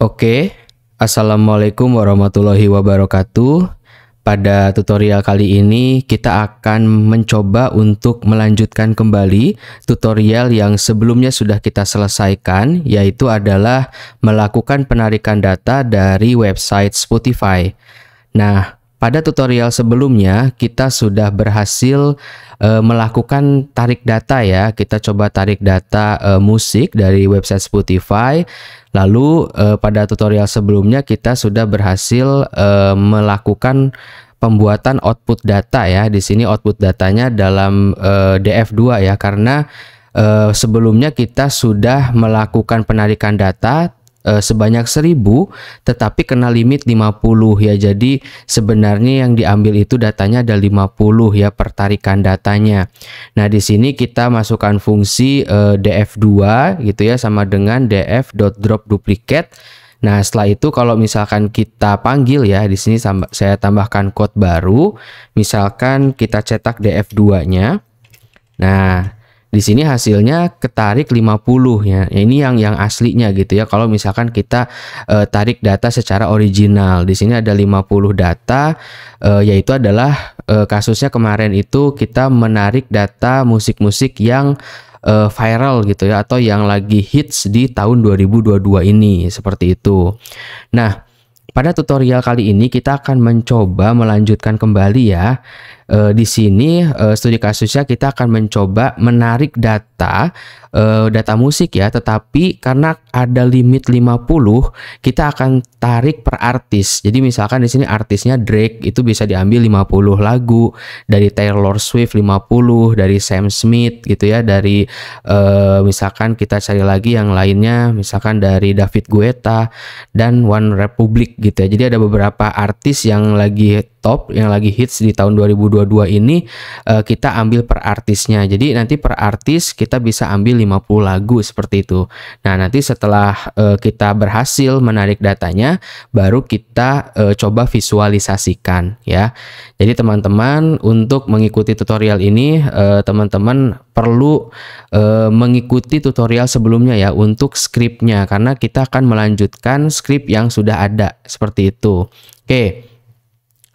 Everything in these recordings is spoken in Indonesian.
Oke, Assalamualaikum warahmatullahi wabarakatuh. Pada tutorial kali ini kita akan mencoba untuk melanjutkan kembali tutorial yang sebelumnya sudah kita selesaikan yaitu adalah melakukan penarikan data dari website Spotify. Nah, pada tutorial sebelumnya kita sudah berhasil e, melakukan tarik data ya. Kita coba tarik data e, musik dari website Spotify. Lalu e, pada tutorial sebelumnya kita sudah berhasil e, melakukan pembuatan output data ya. Di sini output datanya dalam e, DF2 ya karena e, sebelumnya kita sudah melakukan penarikan data e, sebanyak 1000 tetapi kena limit 50 ya. Jadi sebenarnya yang diambil itu datanya ada 50 ya pertarikan datanya. Nah, di sini kita masukkan fungsi e, eh, df2 gitu ya sama dengan df drop duplicate. Nah, setelah itu kalau misalkan kita panggil ya, di sini saya tambahkan code baru. Misalkan kita cetak df2-nya. Nah, di sini hasilnya ketarik 50 ya. Ini yang yang aslinya gitu ya. Kalau misalkan kita e, tarik data secara original. Di sini ada 50 data e, yaitu adalah e, kasusnya kemarin itu kita menarik data musik-musik yang e, viral gitu ya atau yang lagi hits di tahun 2022 ini seperti itu. Nah, pada tutorial kali ini kita akan mencoba melanjutkan kembali ya E, di sini e, studi kasusnya kita akan mencoba menarik data e, data musik ya, tetapi karena ada limit 50, kita akan tarik per artis. Jadi misalkan di sini artisnya Drake itu bisa diambil 50 lagu dari Taylor Swift 50, dari Sam Smith gitu ya, dari misalkan kita cari lagi yang lainnya misalkan dari David Guetta dan One Republic gitu ya. Jadi ada beberapa artis yang lagi top yang lagi hits di tahun 2022 ini uh, kita ambil per artisnya. Jadi nanti per artis kita bisa ambil 50 lagu seperti itu. Nah, nanti setelah uh, kita berhasil menarik datanya baru kita uh, coba visualisasikan ya. Jadi teman-teman untuk mengikuti tutorial ini teman-teman uh, perlu uh, mengikuti tutorial sebelumnya ya untuk skripnya karena kita akan melanjutkan skrip yang sudah ada seperti itu. Oke. Okay.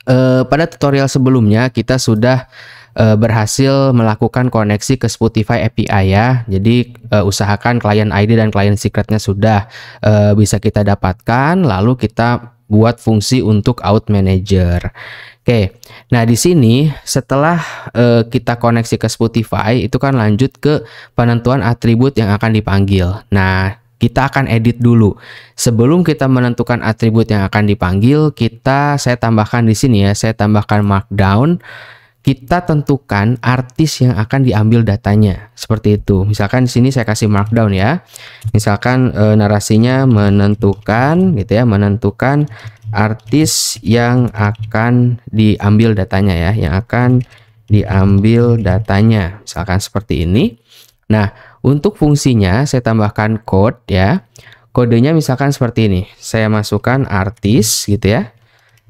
Uh, pada tutorial sebelumnya kita sudah uh, berhasil melakukan koneksi ke Spotify API ya. Jadi uh, usahakan klien ID dan klien secretnya sudah bisa kita dapatkan. Lalu kita buat fungsi untuk out manager. Oke, nah di sini setelah uh, kita koneksi ke Spotify itu kan lanjut ke penentuan atribut yang akan dipanggil. Nah kita akan edit dulu. Sebelum kita menentukan atribut yang akan dipanggil, kita saya tambahkan di sini ya, saya tambahkan markdown. Kita tentukan artis yang akan diambil datanya. Seperti itu. Misalkan di sini saya kasih markdown ya. Misalkan e, narasinya menentukan gitu ya, menentukan artis yang akan diambil datanya ya, yang akan diambil datanya. Misalkan seperti ini. Nah, untuk fungsinya saya tambahkan code ya. Kodenya misalkan seperti ini. Saya masukkan artis gitu ya.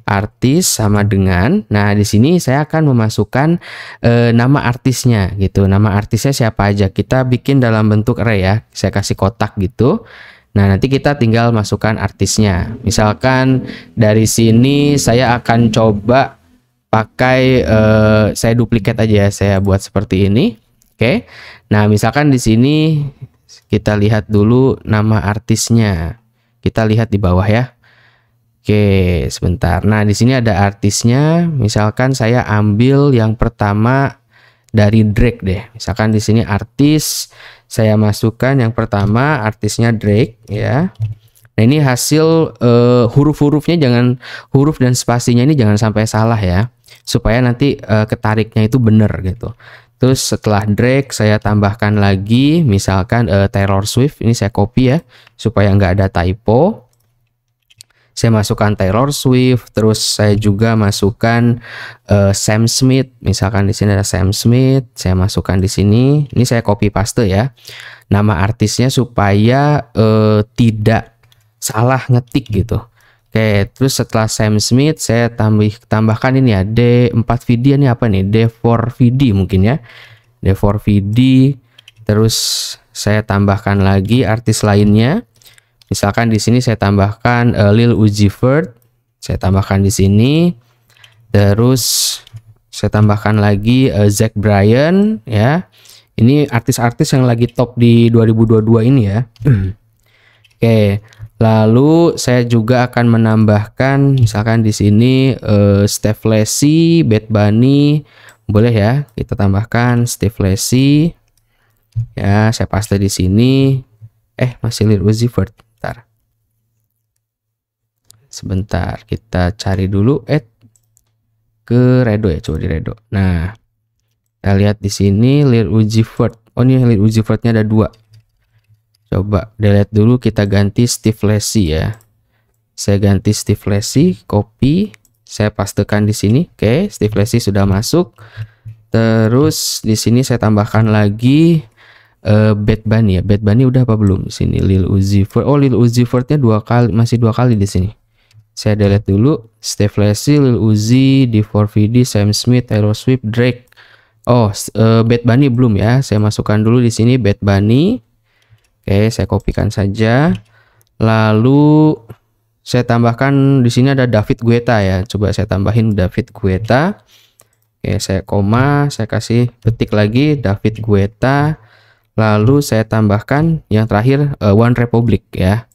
Artis sama dengan. Nah, di sini saya akan memasukkan e, nama artisnya gitu. Nama artisnya siapa aja. Kita bikin dalam bentuk array ya. Saya kasih kotak gitu. Nah, nanti kita tinggal masukkan artisnya. Misalkan dari sini saya akan coba pakai eh, saya duplikat aja ya. Saya buat seperti ini. Oke. Okay? Nah, misalkan di sini kita lihat dulu nama artisnya. Kita lihat di bawah ya. Oke, sebentar. Nah, di sini ada artisnya. Misalkan saya ambil yang pertama dari Drake deh. Misalkan di sini artis saya masukkan yang pertama artisnya Drake ya. Nah, ini hasil uh, huruf-hurufnya jangan huruf dan spasinya ini jangan sampai salah ya. Supaya nanti uh, ketariknya itu benar gitu. Terus setelah drag saya tambahkan lagi misalkan uh, Taylor Swift ini saya copy ya supaya nggak ada typo. Saya masukkan Taylor Swift, terus saya juga masukkan uh, Sam Smith. Misalkan di sini ada Sam Smith, saya masukkan di sini. Ini saya copy paste ya. Nama artisnya supaya uh, tidak salah ngetik gitu. Oke, terus setelah Sam Smith saya tambah tambahkan ini ya D4VD ini apa nih? D4VD mungkin ya. D4VD terus saya tambahkan lagi artis lainnya. Misalkan di sini saya tambahkan uh, Lil Uzi Vert. Saya tambahkan di sini. Terus saya tambahkan lagi uh, eh, Zack Bryan ya. Ini artis-artis yang lagi top di 2022 ini ya. Oke. Okay. Lalu saya juga akan menambahkan misalkan di sini uh, Steph Lacy, Bad Bunny, boleh ya kita tambahkan Steve Lacy. Ya, saya paste di sini. Eh, masih Lil Uzi Vert. Bentar. Sebentar, kita cari dulu eh ke Redo ya, coba di Redo. Nah, kita lihat di sini Lil Uzi Vert. Oh, ini Lil Uzi Vertnya ada dua Coba delete dulu kita ganti Steve Lacy ya. Saya ganti Steve Lacy, copy, saya pastekan di sini. Oke, Steve Lacy sudah masuk. Terus di sini saya tambahkan lagi uh, Bad Bunny ya. Bad Bunny udah apa belum di sini? Lil Uzi Vert. Oh, Lil Uzi Vertnya dua kali masih dua kali di sini. Saya delete dulu Steve Lacy, Lil Uzi, D4VD, Sam Smith, Taylor Swift, Drake. Oh, uh, Bad Bunny belum ya. Saya masukkan dulu di sini Bad Bunny. Oke, saya kopikan saja. Lalu saya tambahkan di sini ada David Guetta ya. Coba saya tambahin David Guetta. Oke, saya koma, saya kasih petik lagi David Guetta. Lalu saya tambahkan yang terakhir uh, One Republic ya.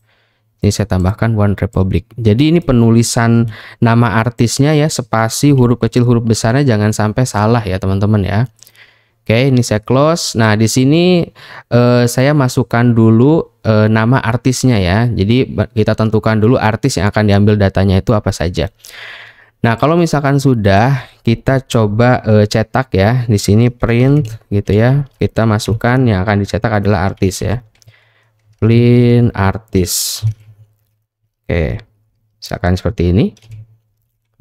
Ini saya tambahkan One Republic. Jadi ini penulisan nama artisnya ya, spasi huruf kecil huruf besarnya jangan sampai salah ya teman-teman ya. Oke, ini saya close. Nah, di sini eh, saya masukkan dulu eh, nama artisnya ya. Jadi kita tentukan dulu artis yang akan diambil datanya itu apa saja. Nah, kalau misalkan sudah, kita coba eh, cetak ya. Di sini print gitu ya. Kita masukkan yang akan dicetak adalah artis ya. Print artis. Oke. Misalkan seperti ini.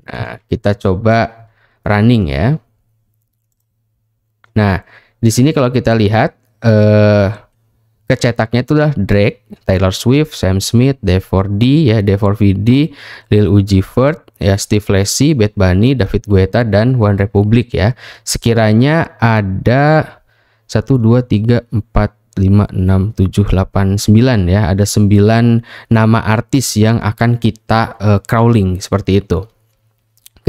Nah, kita coba running ya. Nah, di sini kalau kita lihat eh kecetaknya itu itulah Drake, Taylor Swift, Sam Smith, D4D ya, D4VD, Lil Uzi Vert, ya Steve Lacy, Bad Bunny, David Guetta dan One Republic ya. Sekiranya ada 1 2 3 4 5, 6, 7, 8, 9 ya. Ada 9 nama artis yang akan kita uh, crawling seperti itu.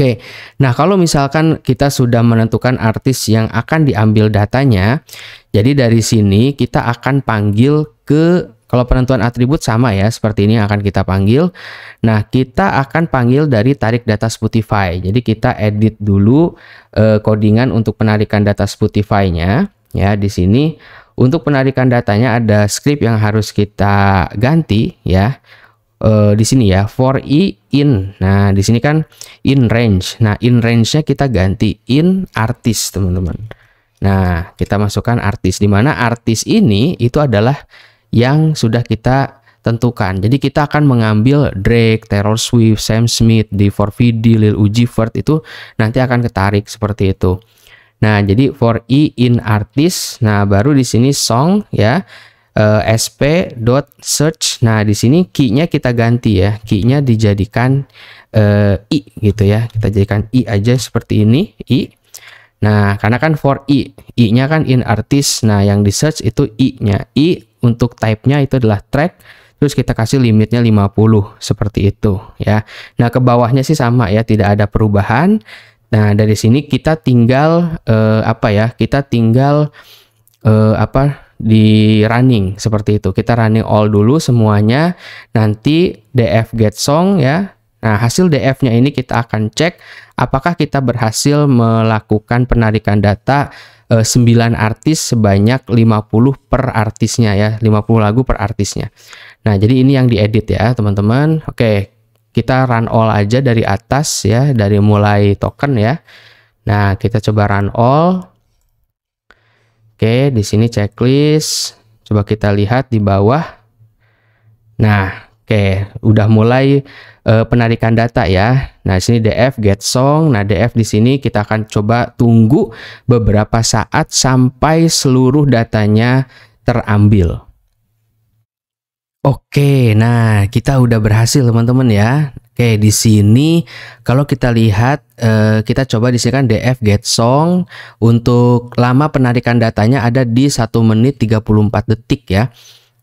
Oke, nah kalau misalkan kita sudah menentukan artis yang akan diambil datanya, jadi dari sini kita akan panggil ke kalau penentuan atribut sama ya, seperti ini akan kita panggil. Nah, kita akan panggil dari tarik data Spotify. Jadi kita edit dulu eh, codingan untuk penarikan data Spotify-nya ya di sini. Untuk penarikan datanya ada script yang harus kita ganti ya. Uh, di sini ya, for i in. Nah, di sini kan in range. Nah, in range-nya kita ganti in artis, teman-teman. Nah, kita masukkan artis di mana artis ini itu adalah yang sudah kita tentukan. Jadi kita akan mengambil Drake, Taylor Swift, Sam Smith, D4VD, Lil Uzi Vert itu nanti akan ketarik seperti itu. Nah, jadi for E in artis. Nah, baru di sini song ya uh, eh, search. Nah, di sini key-nya kita ganti ya. Key-nya dijadikan uh, i gitu ya. Kita jadikan i aja seperti ini, i. Nah, karena kan for i, i-nya kan in artist. Nah, yang di search itu i-nya. i untuk type-nya itu adalah track terus kita kasih limitnya 50 seperti itu ya. Nah, ke bawahnya sih sama ya, tidak ada perubahan. Nah, dari sini kita tinggal eh, apa ya? Kita tinggal eh, apa? di running seperti itu. Kita running all dulu semuanya. Nanti df get song ya. Nah, hasil df-nya ini kita akan cek apakah kita berhasil melakukan penarikan data eh, sembilan 9 artis sebanyak 50 per artisnya ya, 50 lagu per artisnya. Nah, jadi ini yang diedit ya, teman-teman. Oke, kita run all aja dari atas ya, dari mulai token ya. Nah, kita coba run all Oke, di sini checklist. Coba kita lihat di bawah. Nah, oke, udah mulai uh, penarikan data ya. Nah, di sini DF get song. Nah, DF di sini kita akan coba tunggu beberapa saat sampai seluruh datanya terambil. Oke, nah kita udah berhasil teman-teman ya. Oke, di sini kalau kita lihat eh, kita coba di sini kan DF get song untuk lama penarikan datanya ada di 1 menit 34 detik ya.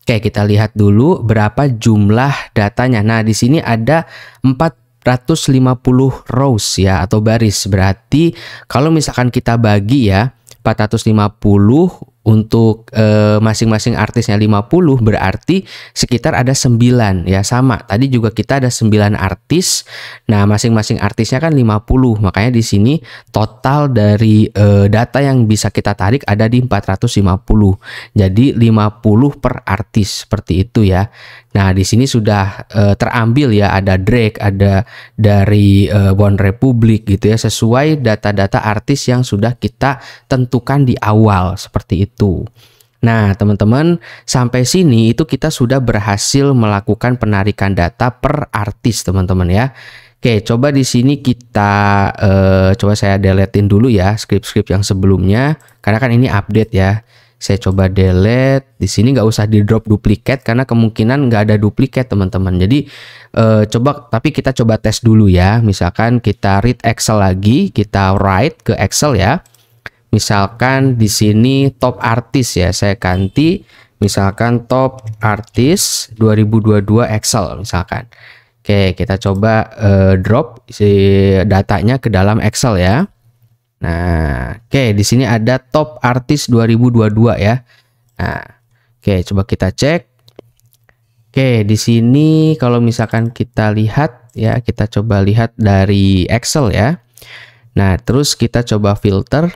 Oke, kita lihat dulu berapa jumlah datanya. Nah, di sini ada 450 rows ya atau baris. Berarti kalau misalkan kita bagi ya 450 untuk masing eh, masing-masing artisnya 50 berarti sekitar ada 9 ya sama tadi juga kita ada 9 artis nah masing-masing artisnya kan 50 makanya di sini total dari e, data yang bisa kita tarik ada di 450 jadi 50 per artis seperti itu ya Nah, di sini sudah uh, terambil ya ada Drake, ada dari uh, One Republic gitu ya sesuai data-data artis yang sudah kita tentukan di awal seperti itu. Nah, teman-teman, sampai sini itu kita sudah berhasil melakukan penarikan data per artis, teman-teman ya. Oke, coba di sini kita uh, coba saya deletein dulu ya script-script yang sebelumnya karena kan ini update ya saya coba delete di sini nggak usah di drop duplikat karena kemungkinan nggak ada duplikat teman-teman jadi eh, coba tapi kita coba tes dulu ya misalkan kita read Excel lagi kita write ke Excel ya misalkan di sini top artis ya saya ganti misalkan top artis 2022 Excel misalkan Oke kita coba eh, drop si datanya ke dalam Excel ya Nah, oke okay, di sini ada top artis 2022 ya. Nah, oke okay, coba kita cek. Oke, okay, di sini kalau misalkan kita lihat ya, kita coba lihat dari Excel ya. Nah, terus kita coba filter.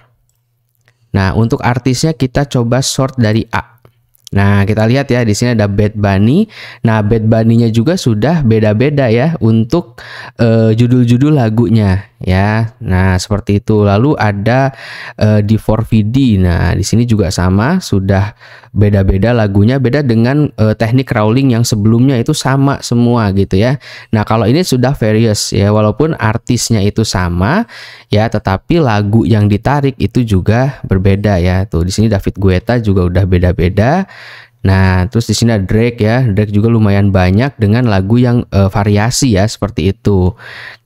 Nah, untuk artisnya kita coba sort dari A. Nah, kita lihat ya di sini ada Bad Bunny. Nah, Bad Bunny-nya juga sudah beda-beda ya untuk eh, judul-judul uh, judul -judul lagunya ya. Nah, seperti itu. Lalu ada uh, di 4VD. Nah, di sini juga sama, sudah beda-beda lagunya, beda dengan uh, teknik rolling yang sebelumnya itu sama semua gitu ya. Nah, kalau ini sudah various ya, walaupun artisnya itu sama ya, tetapi lagu yang ditarik itu juga berbeda ya. Tuh, di sini David Guetta juga udah beda-beda. Nah, terus di sini ada Drake ya. Drake juga lumayan banyak dengan lagu yang uh, variasi ya seperti itu.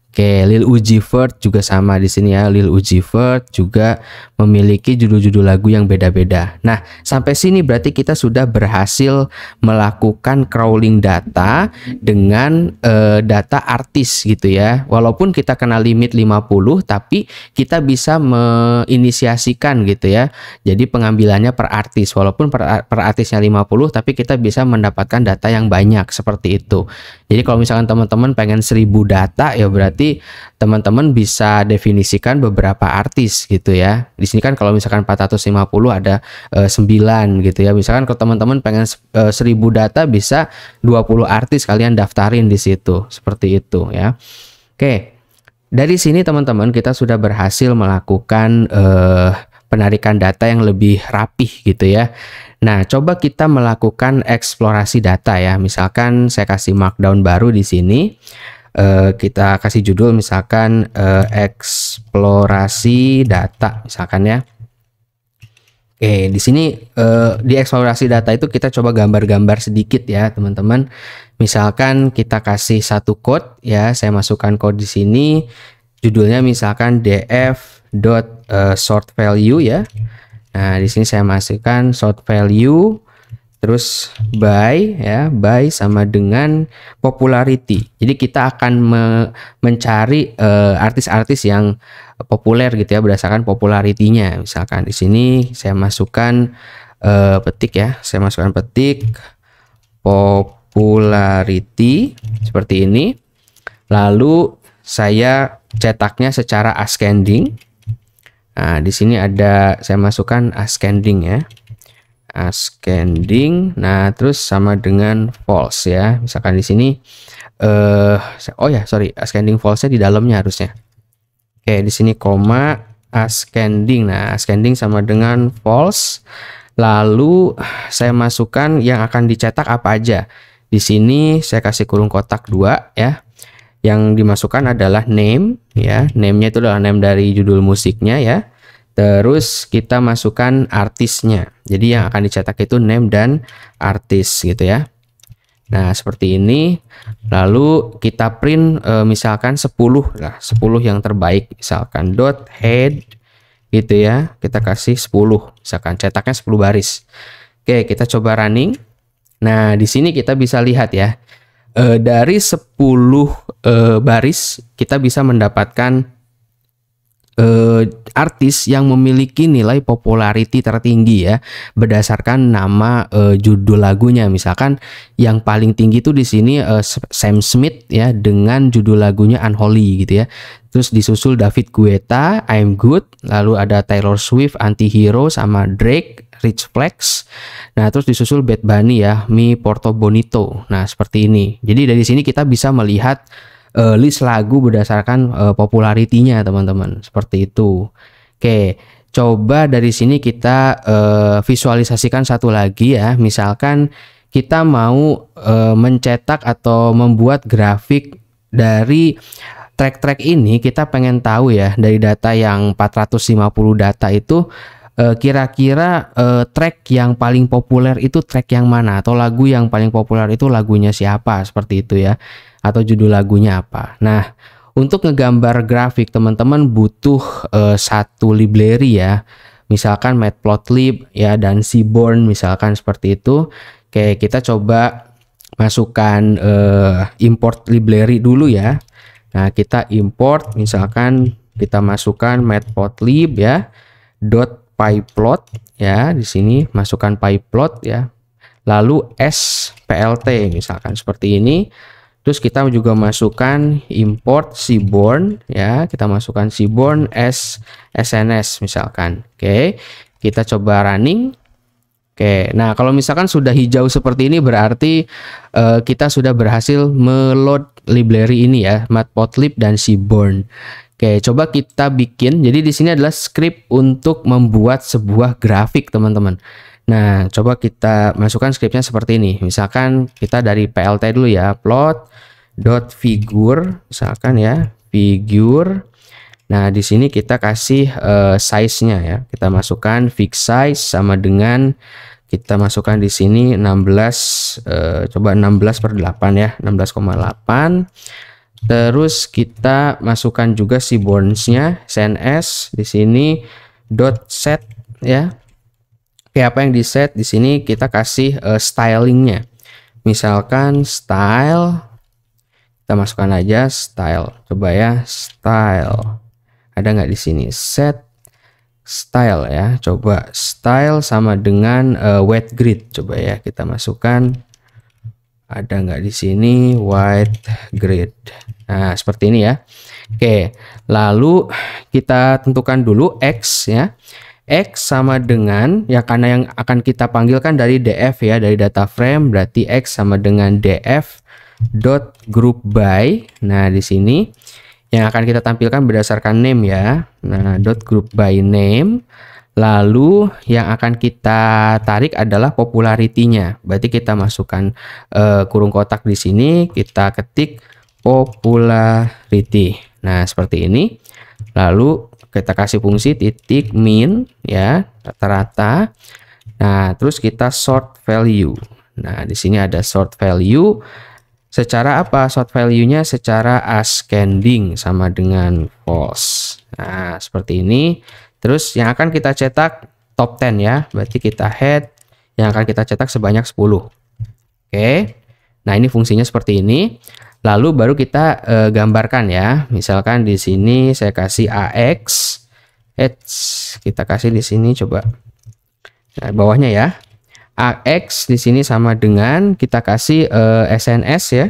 Oke, Lil Uzi Vert juga sama di sini ya. Lil Uzi Vert juga memiliki judul-judul lagu yang beda-beda. Nah, sampai sini berarti kita sudah berhasil melakukan crawling data dengan uh, data artis gitu ya. Walaupun kita kena limit 50, tapi kita bisa menginisiasikan gitu ya. Jadi pengambilannya per artis. Walaupun per, per artisnya 50, tapi kita bisa mendapatkan data yang banyak seperti itu. Jadi kalau misalkan teman-teman pengen seribu data ya berarti teman-teman bisa definisikan beberapa artis gitu ya. Di sini kan kalau misalkan 450 ada e, eh, 9 gitu ya. Misalkan kalau teman-teman pengen e, eh, 1000 data bisa 20 artis kalian daftarin di situ. Seperti itu ya. Oke. Dari sini teman-teman kita sudah berhasil melakukan eh penarikan data yang lebih rapih gitu ya. Nah, coba kita melakukan eksplorasi data ya. Misalkan saya kasih markdown baru di sini. Eh, kita kasih judul misalkan eh, eksplorasi data misalkan ya. Oke, di sini eh, di eksplorasi data itu kita coba gambar-gambar sedikit ya, teman-teman. Misalkan kita kasih satu code ya, saya masukkan code di sini. Judulnya misalkan df eh, value ya. Nah, di sini saya masukkan short value terus buy ya, buy sama dengan popularity. Jadi kita akan me mencari eh, artis-artis uh, yang populer gitu ya berdasarkan popularitinya. Misalkan di sini saya masukkan uh, petik ya, saya masukkan petik popularity seperti ini. Lalu saya cetaknya secara ascending Nah, di sini ada saya masukkan ascending ya. Ascending. Nah, terus sama dengan false ya. Misalkan di sini eh uh, oh ya, sorry, ascending false-nya di dalamnya harusnya. Oke, di sini koma ascending. Nah, ascending sama dengan false. Lalu saya masukkan yang akan dicetak apa aja. Di sini saya kasih kurung kotak 2 ya yang dimasukkan adalah name ya namenya itu adalah name dari judul musiknya ya terus kita masukkan artisnya jadi yang akan dicetak itu name dan artis gitu ya nah seperti ini lalu kita print e, misalkan 10 lah 10 yang terbaik misalkan dot head gitu ya kita kasih 10 misalkan cetaknya 10 baris oke kita coba running nah di sini kita bisa lihat ya e, dari 10 e, eh, baris kita bisa mendapatkan e, artis yang memiliki nilai populariti tertinggi ya berdasarkan nama e, judul lagunya misalkan yang paling tinggi itu di sini e, Sam Smith ya dengan judul lagunya Unholy gitu ya Terus disusul David Guetta, I'm Good, lalu ada Taylor Swift, Antihero, sama Drake, Rich Flex. Nah, terus disusul Bad Bunny ya, Mi Porto Bonito. Nah, seperti ini. Jadi dari sini kita bisa melihat uh, list lagu berdasarkan uh, popularitinya, teman-teman. Seperti itu. Oke, coba dari sini kita uh, visualisasikan satu lagi ya. Misalkan kita mau uh, mencetak atau membuat grafik dari track-track ini kita pengen tahu ya dari data yang 450 data itu eh, kira-kira uh, track yang paling populer itu track yang mana atau lagu yang paling populer itu lagunya siapa seperti itu ya atau judul lagunya apa. Nah, untuk ngegambar grafik teman-teman butuh uh, satu library ya. Misalkan matplotlib ya dan seaborn misalkan seperti itu. Oke, kita coba masukkan uh, import library dulu ya. Nah, kita import misalkan kita masukkan matplotlib ya dot pyplot ya di sini masukkan pyplot ya. Lalu splt misalkan seperti ini. Terus kita juga masukkan import seaborn ya, kita masukkan seaborn s sns misalkan. Oke. Kita coba running Oke, nah kalau misalkan sudah hijau seperti ini berarti uh, kita sudah berhasil meload library ini ya, matplotlib dan seaborn. Oke, coba kita bikin. Jadi di sini adalah script untuk membuat sebuah grafik, teman-teman. Nah, coba kita masukkan scriptnya seperti ini. Misalkan kita dari plt dulu ya, plot dot figure misalkan ya, figure Nah, di sini kita kasih uh, size-nya ya. Kita masukkan fix size sama dengan kita masukkan di sini 16 eh, coba 16 per 8 ya 16,8 terus kita masukkan juga si bonds-nya cns di sini dot set ya Oke apa yang di set di sini kita kasih eh, stylingnya misalkan style kita masukkan aja style coba ya style ada nggak di sini? Set style ya. Coba style sama dengan uh, eh, white grid. Coba ya kita masukkan. Ada nggak di sini white grid? Nah seperti ini ya. Oke, lalu kita tentukan dulu x ya. X sama dengan, ya karena yang akan kita panggilkan dari df ya, dari data frame, berarti X sama dengan df dot group by. Nah, di sini yang akan kita tampilkan berdasarkan name ya. Nah, dot group by name. Lalu yang akan kita tarik adalah popularitinya. Berarti kita masukkan uh, kurung kotak di sini, kita ketik popularity. Nah, seperti ini. Lalu kita kasih fungsi titik min ya, rata-rata. Nah, terus kita sort value. Nah, di sini ada sort value Secara apa? Short value-nya secara ascending sama dengan false. Nah, seperti ini. Terus yang akan kita cetak top 10 ya. Berarti kita head yang akan kita cetak sebanyak 10. Oke. Nah, ini fungsinya seperti ini. Lalu baru kita e, gambarkan ya. Misalkan di sini saya kasih AX. Eits, kita kasih di sini coba. Nah, bawahnya ya. AX di sini sama dengan kita kasih uh, eh, SNS ya.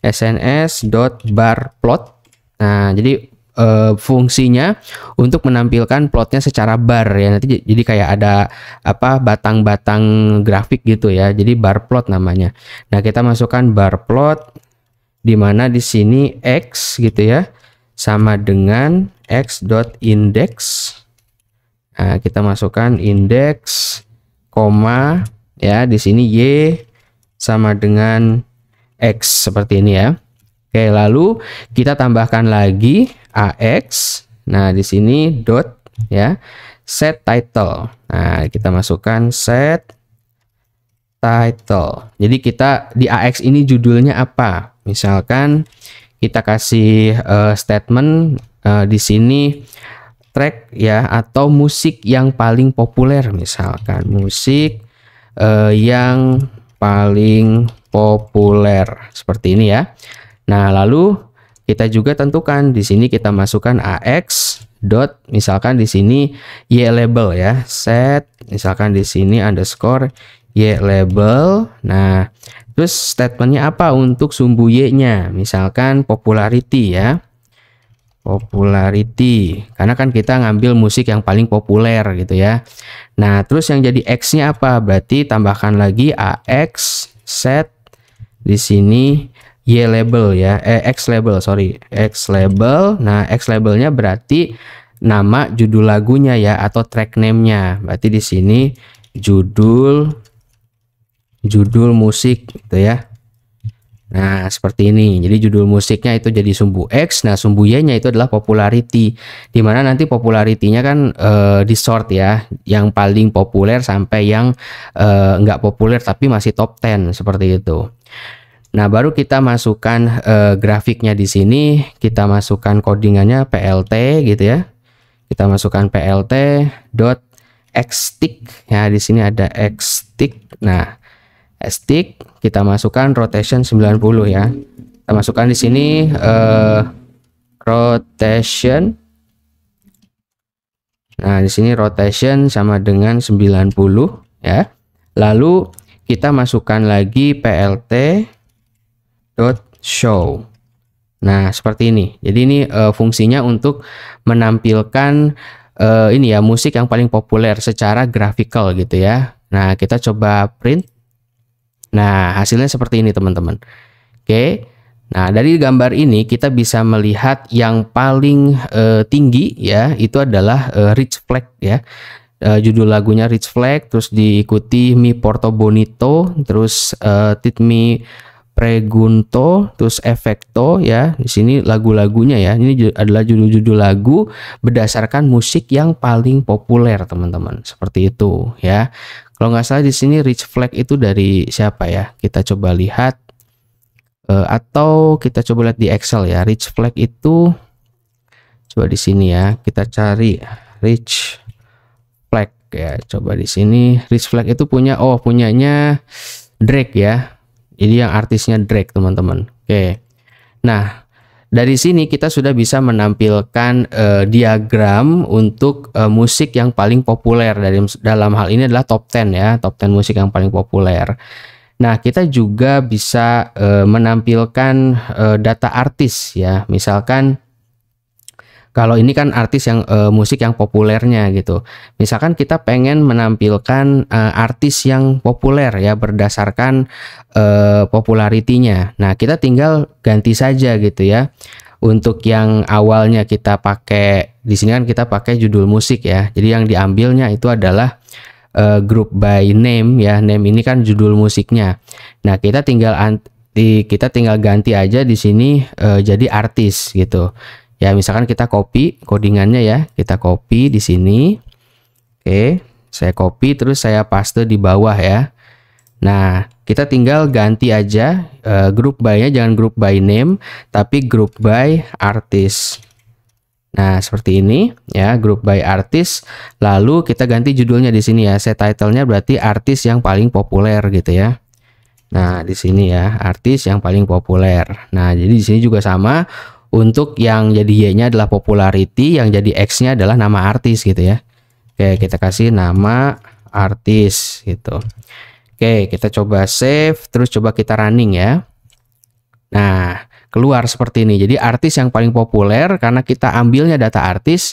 SNS dot bar plot. Nah, jadi uh, fungsinya untuk menampilkan plotnya secara bar ya. Nanti jadi kayak ada apa batang-batang grafik gitu ya. Jadi bar plot namanya. Nah, kita masukkan bar plot di mana di sini X gitu ya sama dengan x dot index. Nah, kita masukkan index koma ya di sini y sama dengan x seperti ini ya. Oke, lalu kita tambahkan lagi AX. Nah, di sini dot ya. Set title. Nah, kita masukkan set title. Jadi kita di AX ini judulnya apa? Misalkan kita kasih uh, statement uh, di sini track ya atau musik yang paling populer misalkan musik eh, yang paling populer seperti ini ya. Nah, lalu kita juga tentukan di sini kita masukkan AX dot misalkan di sini Y label ya. Set misalkan di sini underscore Y label. Nah, terus statementnya apa untuk sumbu Y-nya? Misalkan popularity ya popularity karena kan kita ngambil musik yang paling populer gitu ya nah terus yang jadi x nya apa berarti tambahkan lagi ax set di sini y label ya eh, x label sorry x label nah x labelnya berarti nama judul lagunya ya atau track name nya berarti di sini judul judul musik gitu ya Nah, seperti ini. Jadi judul musiknya itu jadi sumbu X. Nah, sumbu Y-nya itu adalah popularity. Dimana nanti popularitinya kan e, eh, di sort ya. Yang paling populer sampai yang e, nggak populer tapi masih top 10. Seperti itu. Nah, baru kita masukkan e, grafiknya di sini. Kita masukkan codingannya PLT gitu ya. Kita masukkan PLT dot xstick. Ya, di sini ada xtick Nah, stick kita masukkan rotation 90 ya kita masukkan di sini uh, rotation nah di sini rotation sama dengan 90 ya lalu kita masukkan lagi plt dot show nah seperti ini jadi ini uh, fungsinya untuk menampilkan uh, ini ya musik yang paling populer secara grafikal gitu ya nah kita coba print Nah, hasilnya seperti ini teman-teman. Oke. Nah, dari gambar ini kita bisa melihat yang paling e, tinggi ya, itu adalah e, eh, Rich Flag ya. E, judul lagunya Rich Flag, terus diikuti Mi Porto Bonito, terus e, Titmi Pregunto, terus Efecto ya. Di sini lagu-lagunya ya. Ini adalah judul-judul lagu berdasarkan musik yang paling populer, teman-teman. Seperti itu ya. Kalau nggak salah di sini rich flag itu dari siapa ya? Kita coba lihat uh, atau kita coba lihat di Excel ya. Rich flag itu coba di sini ya. Kita cari rich flag ya. Coba di sini rich flag itu punya oh punyanya Drake ya. Jadi yang artisnya Drake teman-teman. Oke. Nah, dari sini kita sudah bisa menampilkan eh, diagram untuk eh, musik yang paling populer dari dalam hal ini adalah top 10 ya, top 10 musik yang paling populer. Nah, kita juga bisa eh, menampilkan eh, data artis ya. Misalkan kalau ini kan artis yang uh, musik yang populernya gitu. Misalkan kita pengen menampilkan uh, artis yang populer ya berdasarkan uh, popularitinya. Nah, kita tinggal ganti saja gitu ya. Untuk yang awalnya kita pakai di sini kan kita pakai judul musik ya. Jadi yang diambilnya itu adalah uh, group by name ya. Name ini kan judul musiknya. Nah, kita tinggal di kita tinggal ganti aja di sini uh, jadi artis gitu ya misalkan kita copy codingannya ya kita copy di sini oke saya copy terus saya paste di bawah ya nah kita tinggal ganti aja uh, group by nya jangan group by name tapi group by artis nah seperti ini ya group by artis lalu kita ganti judulnya di sini ya saya titlenya berarti artis yang paling populer gitu ya Nah, di sini ya, artis yang paling populer. Nah, jadi di sini juga sama untuk yang jadi Y-nya adalah popularity, yang jadi X-nya adalah nama artis gitu ya. Oke, kita kasih nama artis gitu. Oke, kita coba save, terus coba kita running ya. Nah, keluar seperti ini. Jadi artis yang paling populer karena kita ambilnya data artis.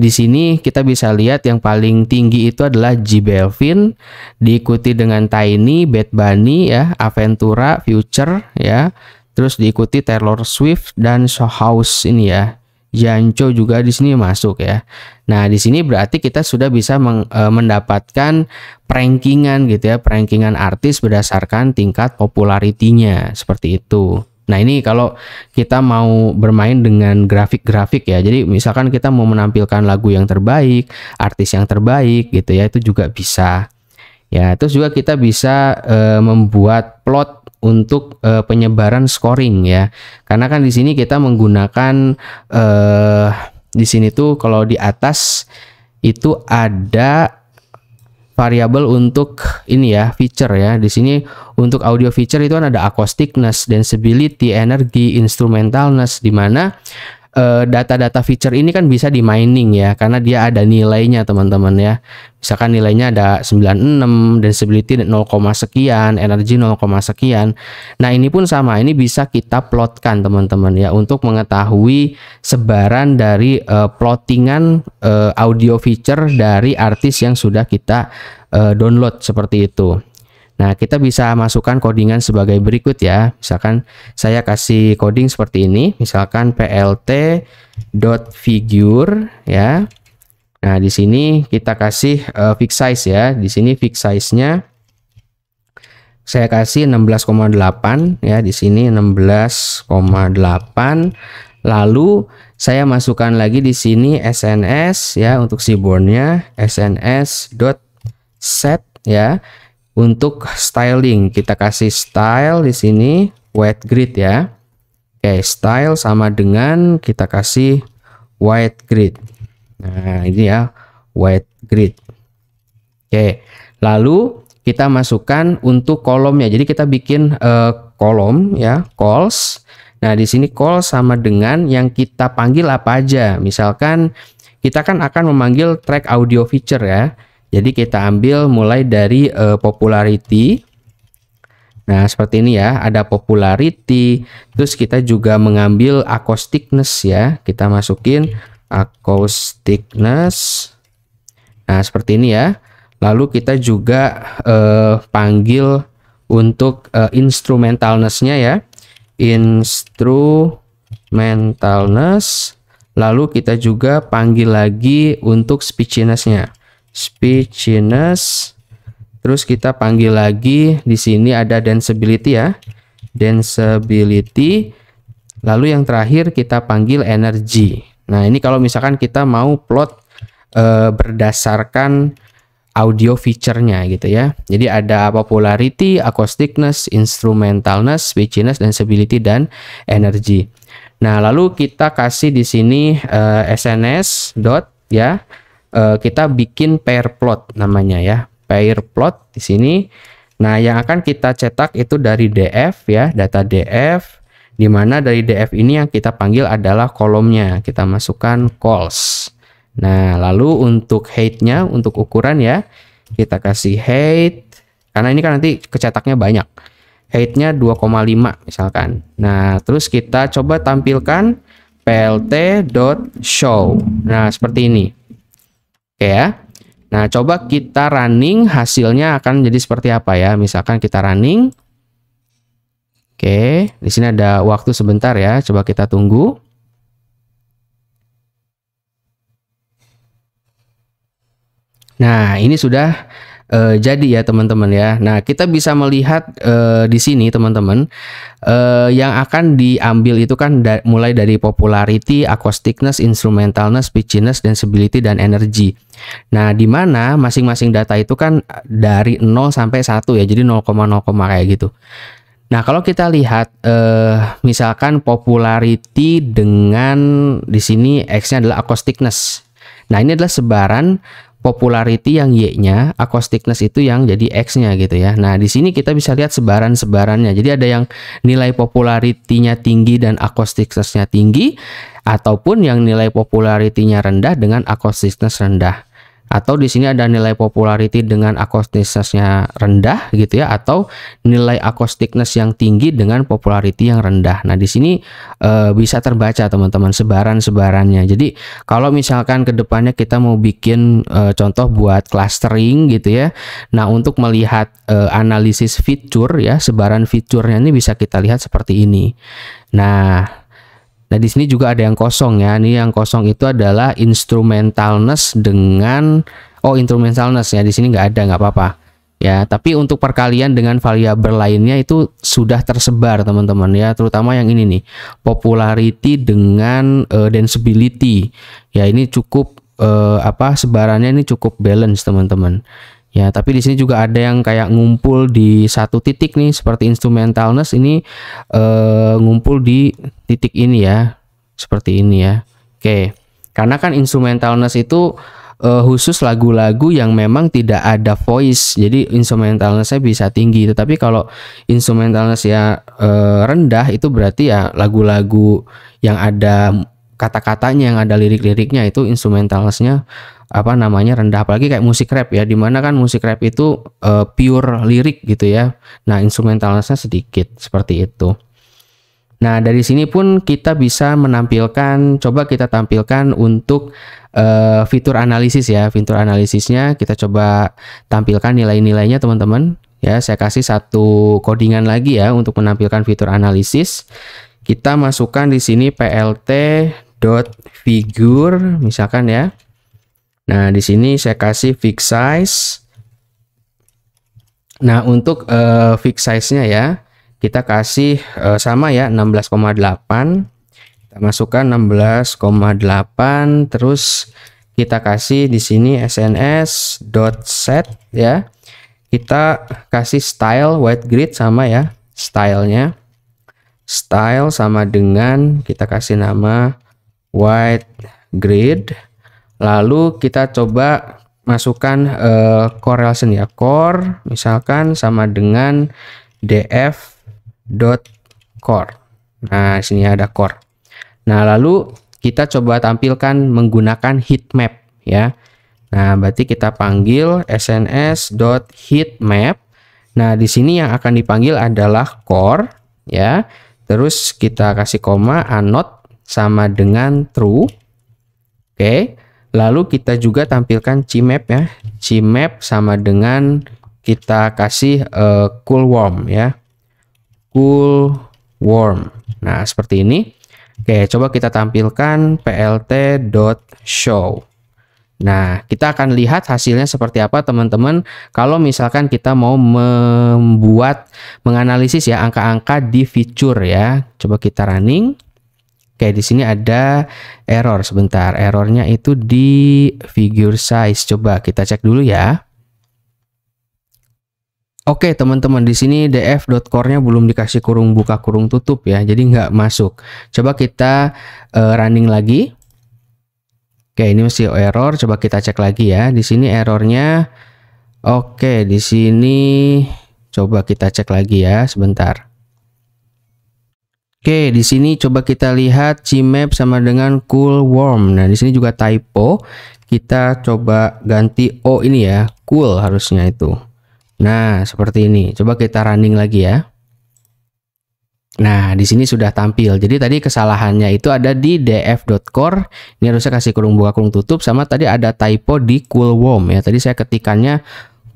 Di sini kita bisa lihat yang paling tinggi itu adalah G Belvin diikuti dengan Tiny, Bad Bunny ya, Aventura, Future ya. Terus diikuti Taylor Swift dan House ini ya. Janco juga di sini masuk ya. Nah, di sini berarti kita sudah bisa eh, mendapatkan perankingan gitu ya, perankingan artis berdasarkan tingkat popularitinya seperti itu. Nah, ini kalau kita mau bermain dengan grafik-grafik ya. Jadi, misalkan kita mau menampilkan lagu yang terbaik, artis yang terbaik gitu ya, itu juga bisa. Ya, terus juga kita bisa e, membuat plot untuk uh, penyebaran scoring ya. Karena kan di sini kita menggunakan uh, di sini tuh kalau di atas itu ada variabel untuk ini ya feature ya. Di sini untuk audio feature itu kan ada acousticness, densibility, energy, instrumentalness di mana Eh, data-data feature ini kan bisa di mining ya karena dia ada nilainya teman-teman ya misalkan nilainya ada 96 densibility 0, sekian energi 0, sekian nah ini pun sama ini bisa kita plotkan teman-teman ya untuk mengetahui sebaran dari uh, plottingan uh, audio feature dari artis yang sudah kita uh, download seperti itu Nah, kita bisa masukkan codingan sebagai berikut ya. Misalkan saya kasih coding seperti ini, misalkan plt.figure ya. Nah, di sini kita kasih uh, fix size ya. Di sini fix size-nya saya kasih 16,8 ya di sini 16,8 lalu saya masukkan lagi di sini SNS ya untuk seabornnya SNS dot set ya untuk styling kita kasih style di sini white grid ya. Oke, style sama dengan kita kasih white grid. Nah, ini ya white grid. Oke, lalu kita masukkan untuk kolomnya. Jadi kita bikin uh, kolom ya, calls. Nah, di sini call sama dengan yang kita panggil apa aja. Misalkan kita kan akan memanggil track audio feature ya. Jadi kita ambil mulai dari uh, popularity. Nah, seperti ini ya, ada popularity, terus kita juga mengambil acousticness ya. Kita masukin acousticness. Nah, seperti ini ya. Lalu kita juga eh, panggil untuk eh, instrumentalness-nya ya. Instrumentalness. Lalu kita juga panggil lagi untuk speechiness-nya speechiness terus kita panggil lagi di sini ada danceability ya danceability lalu yang terakhir kita panggil energy nah ini kalau misalkan kita mau plot e, berdasarkan audio feature-nya gitu ya jadi ada popularity, acousticness, instrumentalness, speechiness, danceability dan energy nah lalu kita kasih di sini e, eh, SNS dot ya uh, kita bikin pair plot namanya ya pair plot di sini nah yang akan kita cetak itu dari df ya data df dimana dari df ini yang kita panggil adalah kolomnya kita masukkan calls nah lalu untuk height nya untuk ukuran ya kita kasih height karena ini kan nanti kecetaknya banyak heightnya 2,5 misalkan nah terus kita coba tampilkan plt.show nah seperti ini Oke ya. Nah, coba kita running, hasilnya akan jadi seperti apa ya? Misalkan kita running. Oke, di sini ada waktu sebentar ya. Coba kita tunggu. Nah, ini sudah uh, jadi ya teman-teman ya. Nah kita bisa melihat uh, di sini teman-teman uh, yang akan diambil itu kan da mulai dari popularity, acousticness, instrumentalness, pitchiness, sensibility dan energy. Nah di mana masing-masing data itu kan dari 0 sampai 1 ya jadi 0,0 kayak gitu. Nah kalau kita lihat eh, misalkan popularity dengan di sini x-nya adalah acousticness Nah, ini adalah sebaran popularity yang Y-nya, acousticness itu yang jadi X-nya gitu ya. Nah, di sini kita bisa lihat sebaran-sebarannya. Jadi ada yang nilai popularitinya tinggi dan acousticness-nya tinggi ataupun yang nilai popularitinya rendah dengan acousticness rendah atau di sini ada nilai popularity dengan akustisnya rendah gitu ya atau nilai acousticness yang tinggi dengan popularity yang rendah. Nah, di sini e, bisa terbaca teman-teman sebaran-sebarannya. Jadi, kalau misalkan kedepannya kita mau bikin e, contoh buat clustering gitu ya. Nah, untuk melihat e, analisis fitur ya, sebaran fiturnya ini bisa kita lihat seperti ini. Nah, Nah, di sini juga ada yang kosong ya. Ini yang kosong itu adalah instrumentalness dengan oh instrumentalness ya. Di sini nggak ada, nggak apa-apa. Ya, tapi untuk perkalian dengan variabel lainnya itu sudah tersebar, teman-teman ya, terutama yang ini nih, popularity dengan uh, danceability. Ya, ini cukup uh, apa sebarannya ini cukup balance, teman-teman. Ya, tapi di sini juga ada yang kayak ngumpul di satu titik nih, seperti instrumentalness ini eh, ngumpul di titik ini ya, seperti ini ya. Oke, karena kan instrumentalness itu eh, khusus lagu-lagu yang memang tidak ada voice, jadi instrumentalnessnya bisa tinggi. Tetapi kalau instrumentalness ya eh, rendah, itu berarti ya lagu-lagu yang ada kata-katanya yang ada lirik-liriknya itu instrumentalnessnya apa namanya rendah apalagi kayak musik rap ya dimana kan musik rap itu uh, pure lirik gitu ya nah instrumentalnya sedikit seperti itu nah dari sini pun kita bisa menampilkan coba kita tampilkan untuk uh, fitur analisis ya fitur analisisnya kita coba tampilkan nilai-nilainya teman-teman ya saya kasih satu codingan lagi ya untuk menampilkan fitur analisis kita masukkan di sini plt dot figure misalkan ya Nah, di sini saya kasih fix size. Nah, untuk uh, fix size-nya ya, kita kasih uh, sama ya 16,8. Kita masukkan 16,8 terus kita kasih di sini SNS dot set ya. Kita kasih style white grid sama ya stylenya. Style sama dengan kita kasih nama white grid Lalu kita coba masukkan uh, correlation ya, core misalkan sama dengan df dot core. Nah, sini ada core. Nah, lalu kita coba tampilkan menggunakan heatmap ya. Nah, berarti kita panggil sns dot heatmap. Nah, di sini yang akan dipanggil adalah core ya. Terus kita kasih koma anot sama dengan true. Oke. Lalu kita juga tampilkan cmap ya. Cmap sama dengan kita kasih uh, cool warm ya. Cool warm. Nah, seperti ini. Oke, coba kita tampilkan plt.show. Nah, kita akan lihat hasilnya seperti apa teman-teman kalau misalkan kita mau membuat menganalisis ya angka-angka di fitur ya. Coba kita running. Oke, di sini ada error sebentar. Errornya itu di figure size. Coba kita cek dulu ya. Oke teman-teman di sini df.core-nya belum dikasih kurung buka kurung tutup ya jadi nggak masuk. Coba kita uh, running lagi. Oke ini masih error. Coba kita cek lagi ya. Di sini errornya. Oke di sini coba kita cek lagi ya sebentar. Oke, di sini coba kita lihat CMap sama dengan cool warm. Nah, di sini juga typo. Kita coba ganti O ini ya, cool harusnya itu. Nah, seperti ini. Coba kita running lagi ya. Nah, di sini sudah tampil. Jadi tadi kesalahannya itu ada di df.core. Ini harusnya kasih kurung buka kurung tutup sama tadi ada typo di cool warm ya. Tadi saya ketikannya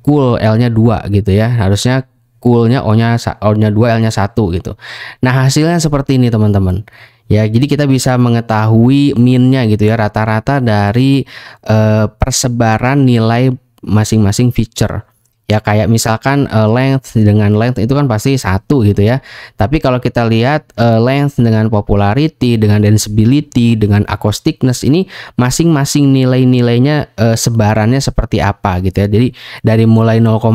cool L-nya 2 gitu ya. Harusnya coolnya O-nya O-nya 2 L-nya 1 gitu. Nah, hasilnya seperti ini teman-teman. Ya, jadi kita bisa mengetahui minnya gitu ya rata-rata dari eh, persebaran nilai masing-masing feature ya kayak misalkan uh, length dengan length itu kan pasti satu gitu ya tapi kalau kita lihat uh, length dengan popularity dengan danceability dengan acousticness ini masing-masing nilai-nilainya uh, sebarannya seperti apa gitu ya jadi dari mulai 0,4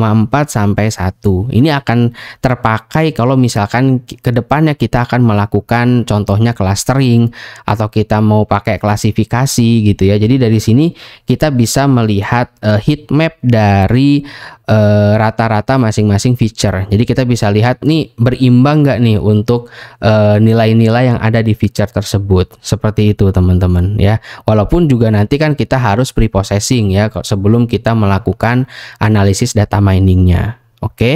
sampai 1 ini akan terpakai kalau misalkan kedepannya kita akan melakukan contohnya clustering atau kita mau pakai klasifikasi gitu ya jadi dari sini kita bisa melihat uh, heat map dari uh, Eh, rata-rata e, masing-masing feature. Jadi kita bisa lihat nih berimbang nggak nih untuk eh, nilai-nilai e, yang ada di feature tersebut. Seperti itu teman-teman ya. Walaupun juga nanti kan kita harus pre-processing ya sebelum kita melakukan analisis data miningnya. Oke. Okay?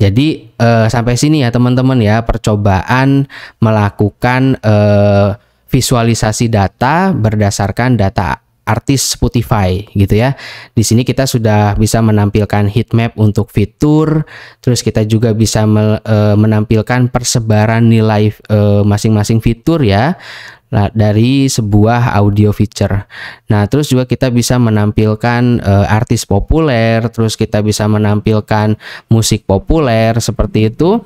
Jadi eh, sampai sini ya teman-teman ya percobaan melakukan visualisasi data berdasarkan data artis Spotify gitu ya. Di sini kita sudah bisa menampilkan map untuk fitur, terus kita juga bisa eh, menampilkan persebaran nilai eh, masing-masing fitur ya dari sebuah audio feature. Nah, terus juga kita bisa menampilkan e, artis populer, terus kita bisa menampilkan musik populer seperti itu.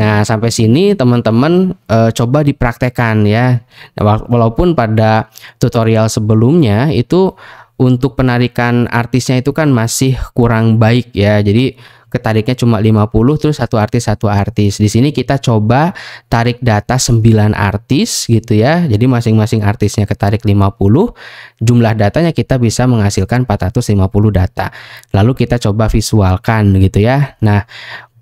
Nah, sampai sini teman-teman e, coba dipraktekkan ya. Nah, walaupun pada tutorial sebelumnya itu untuk penarikan artisnya itu kan masih kurang baik ya. Jadi ketariknya cuma 50 terus satu artis satu artis. Di sini kita coba tarik data 9 artis gitu ya. Jadi masing-masing artisnya ketarik 50, jumlah datanya kita bisa menghasilkan 450 data. Lalu kita coba visualkan gitu ya. Nah,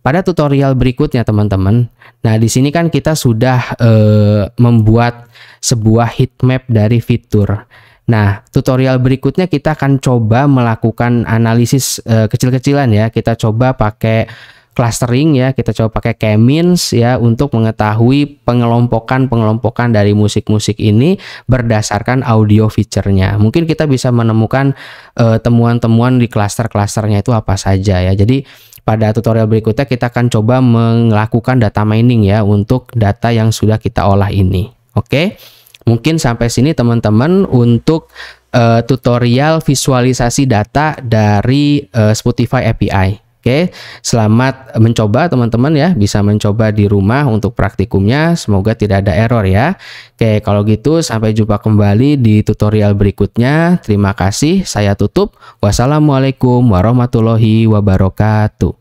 pada tutorial berikutnya teman-teman. Nah, di sini kan kita sudah eh, membuat sebuah heatmap dari fitur. Nah, tutorial berikutnya kita akan coba melakukan analisis e, kecil-kecilan ya. Kita coba pakai clustering ya, kita coba pakai k-means ya untuk mengetahui pengelompokan-pengelompokan dari musik-musik ini berdasarkan audio feature-nya. Mungkin kita bisa menemukan eh, temuan-temuan di cluster-clusternya itu apa saja ya. Jadi pada tutorial berikutnya kita akan coba melakukan data mining ya untuk data yang sudah kita olah ini. Oke. Okay? Mungkin sampai sini teman-teman untuk uh, tutorial visualisasi data dari uh, Spotify API. Oke, selamat mencoba teman-teman ya, bisa mencoba di rumah untuk praktikumnya, semoga tidak ada error ya. Oke, kalau gitu sampai jumpa kembali di tutorial berikutnya. Terima kasih, saya tutup. Wassalamualaikum warahmatullahi wabarakatuh.